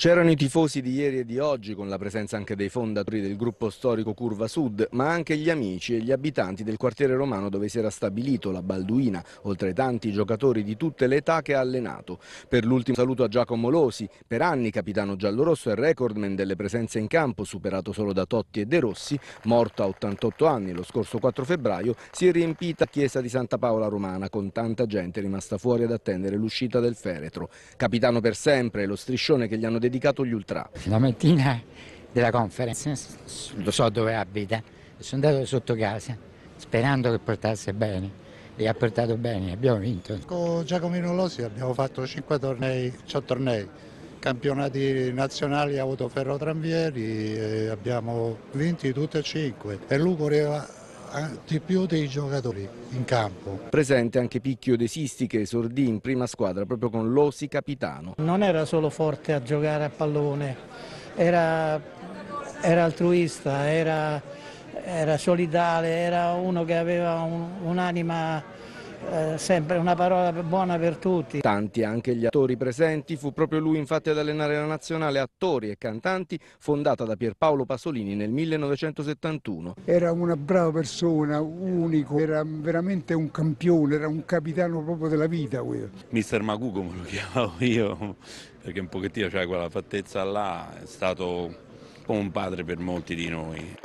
C'erano i tifosi di ieri e di oggi, con la presenza anche dei fondatori del gruppo storico Curva Sud, ma anche gli amici e gli abitanti del quartiere romano dove si era stabilito la Balduina, oltre ai tanti giocatori di tutte le età che ha allenato. Per l'ultimo saluto a Giacomo Losi, per anni capitano giallorosso e recordman delle presenze in campo, superato solo da Totti e De Rossi, morto a 88 anni lo scorso 4 febbraio, si è riempita chiesa di Santa Paola Romana con tanta gente rimasta fuori ad attendere l'uscita del feretro. Capitano per sempre, lo striscione che gli hanno detto dedicato agli ultra. La mattina della conferenza, lo so dove abita, sono andato sotto casa sperando che portasse bene e ha portato bene, abbiamo vinto. Con Giacomino Losi abbiamo fatto 5 tornei, 8 tornei, campionati nazionali autoferrotranvieri e abbiamo vinto tutti e 5 e lui di più dei giocatori in campo. Presente anche Picchio De Sisti che esordì in prima squadra proprio con l'Osi capitano. Non era solo forte a giocare a pallone, era, era altruista, era, era solidale, era uno che aveva un'anima... Eh, sempre una parola buona per tutti. Tanti anche gli attori presenti, fu proprio lui infatti ad allenare la nazionale attori e cantanti fondata da Pierpaolo Pasolini nel 1971. Era una brava persona, unico, era veramente un campione, era un capitano proprio della vita. Quello. Mister Magu come lo chiamavo io, perché un pochettino c'era quella fattezza là, è stato un padre per molti di noi.